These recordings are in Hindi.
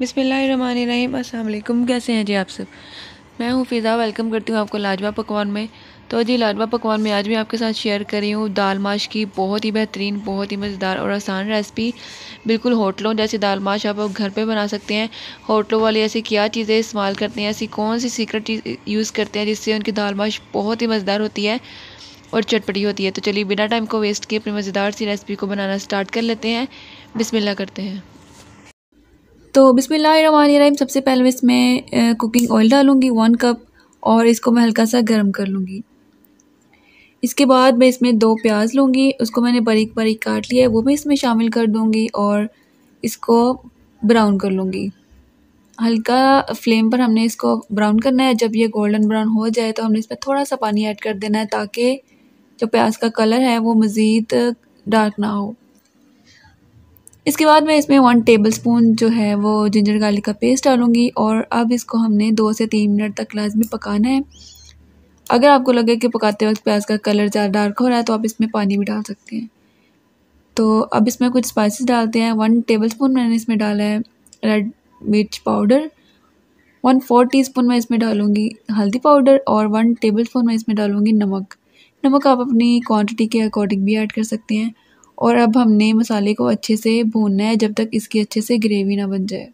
बिसमीम अल्लाम कैसे हैं जी आप सब मैं हूँ फ़िज़ा वेलकम करती हूँ आपको लाजवा पकवान में तो जी लाजवा पकवान में आज मैं आपके साथ शेयर कर रही हूँ दाल माश की बहुत ही बेहतरीन बहुत ही मज़ेदार और आसान रेसिपी बिल्कुल होटलों जैसे दाल माश आप घर पे बना सकते हैं होटलों वाले ऐसी क्या चीज़ें इस्तेमाल करते हैं ऐसी कौन सी सीक्रेट चीज़ यूज़ करते हैं जिससे उनकी दाल माश बहुत ही मज़ेदार होती है और चटपटी होती है तो चलिए बिना टाइम को वेस्ट किए अपनी मज़ेदार सी रेसिपी को बनाना स्टार्ट कर लेते हैं बिसमिल्ला करते हैं तो बिसमीम सबसे पहले मैं इसमें कुकिंग ऑयल डालूँगी वन कप और इसको मैं हल्का सा गर्म कर लूँगी इसके बाद मैं इसमें दो प्याज लूँगी उसको मैंने बारीक बारीक काट लिया है वो मैं इसमें शामिल कर दूँगी और इसको ब्राउन कर लूँगी हल्का फ्लेम पर हमने इसको ब्राउन करना है जब ये गोल्डन ब्राउन हो जाए तो हमने इसमें थोड़ा सा पानी ऐड कर देना है ताकि जो प्याज का कलर है वो मज़ीद डार्क ना हो इसके बाद मैं इसमें वन टेबल स्पून जो है वो जिंजर गार्लिक का पेस्ट डालूंगी और अब इसको हमने दो से तीन मिनट तक लाजमी पकाना है अगर आपको लगे कि पकाते वक्त प्याज का कलर ज़्यादा डार्क हो रहा है तो आप इसमें पानी भी डाल सकते हैं तो अब इसमें कुछ स्पाइसेस डालते हैं वन टेबल स्पून मैंने इसमें डाला है रेड मिर्च powder one four teaspoon मैं इसमें डालूँगी हल्दी पाउडर और वन टेबल स्पून मैं इसमें डालूँगी नमक नमक आप अपनी क्वांटिटी के अकॉर्डिंग भी ऐड कर सकते हैं और अब हमने मसाले को अच्छे से भूनना है जब तक इसकी अच्छे से ग्रेवी ना बन जाए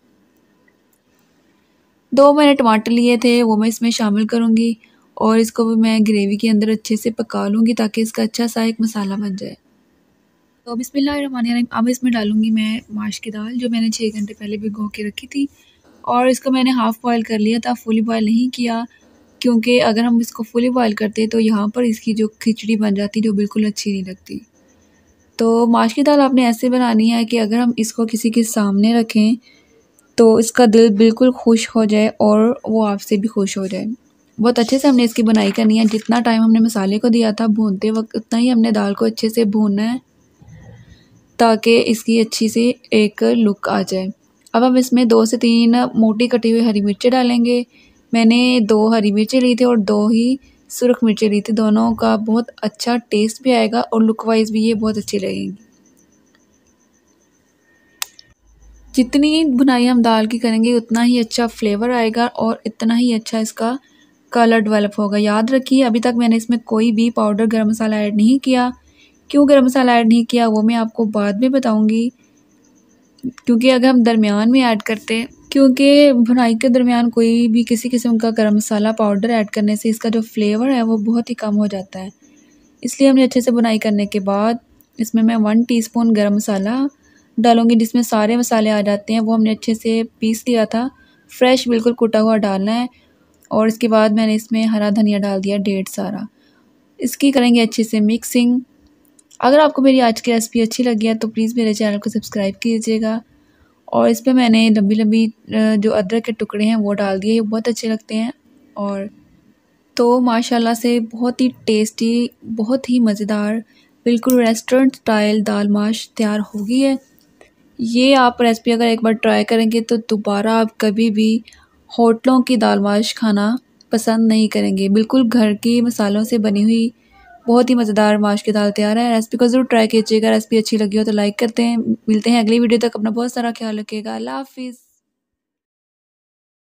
दो मैंने टमाटर लिए थे वो मैं इसमें शामिल करूँगी और इसको भी मैं ग्रेवी के अंदर अच्छे से पका लूँगी ताकि इसका अच्छा सा एक मसाला बन जाए तो अब बिसमीम अब इसमें डालूँगी मैं माश की दाल जो मैंने छः घंटे पहले भिगो के रखी थी और इसको मैंने हाफ़ बॉयल कर लिया था फुली बॉयल नहीं किया क्योंकि अगर हम इसको फुली बॉयल करते तो यहाँ पर इसकी जो खिचड़ी बन जाती जो बिल्कुल अच्छी नहीं लगती तो माश की दाल आपने ऐसे बनानी है कि अगर हम इसको किसी के सामने रखें तो इसका दिल बिल्कुल खुश हो जाए और वो आपसे भी खुश हो जाए बहुत अच्छे से हमने इसकी बनाई करनी है जितना टाइम हमने मसाले को दिया था भूनते वक्त उतना ही हमने दाल को अच्छे से भूनना है ताकि इसकी अच्छी सी एक लुक आ जाए अब हम इसमें दो से तीन मोटी कटी हुई हरी मिर्चें डालेंगे मैंने दो हरी मिर्चें ली थी और दो ही सुरख मिर्ची ली थी दोनों का बहुत अच्छा टेस्ट भी आएगा और लुक वाइज भी ये बहुत अच्छी लगेगी जितनी बुनाई हम दाल की करेंगे उतना ही अच्छा फ्लेवर आएगा और इतना ही अच्छा इसका कलर डेवलप होगा याद रखिए अभी तक मैंने इसमें कोई भी पाउडर गर्म मसाला ऐड नहीं किया क्यों गर्म मसाला ऐड नहीं किया वो मैं आपको बाद में बताऊँगी क्योंकि अगर हम दरमियान में ऐड करते क्योंकि भुनाई के दरमियान कोई भी किसी किस्म का गर्म मसाला पाउडर ऐड करने से इसका जो फ्लेवर है वो बहुत ही कम हो जाता है इसलिए हमने अच्छे से बुनाई करने के बाद इसमें मैं वन स्पून गर्म मसाला डालूँगी जिसमें सारे मसाले आ जाते हैं वो हमने अच्छे से पीस लिया था फ्रेश बिल्कुल कुटा हुआ डालना है और इसके बाद मैंने इसमें हरा धनिया डाल दिया डेढ़ सारा इसकी करेंगे अच्छे से मिक्सिंग अगर आपको मेरी आज की रेसिपी अच्छी लगी है तो प्लीज़ मेरे चैनल को सब्सक्राइब कीजिएगा और इस पर मैंने लंबी लंबी जो अदरक के टुकड़े हैं वो डाल दिए ये बहुत अच्छे लगते हैं और तो माशाल्लाह से बहुत ही टेस्टी बहुत ही मज़ेदार बिल्कुल रेस्टोरेंट स्टाइल दाल माश तैयार होगी है ये आप रेसिपी अगर एक बार ट्राई करेंगे तो दोबारा आप कभी भी होटलों की दाल माश खाना पसंद नहीं करेंगे बिल्कुल घर की मसालों से बनी हुई बहुत ही मज़ेदार माश की दाल तैयार है रेसिपी को ज़रूर ट्राई कीजिएगा रेसिपी अच्छी लगी हो तो लाइक करते हैं मिलते हैं अगली वीडियो तक अपना बहुत सारा ख्याल रखिएगा अल्लाह हाफिज़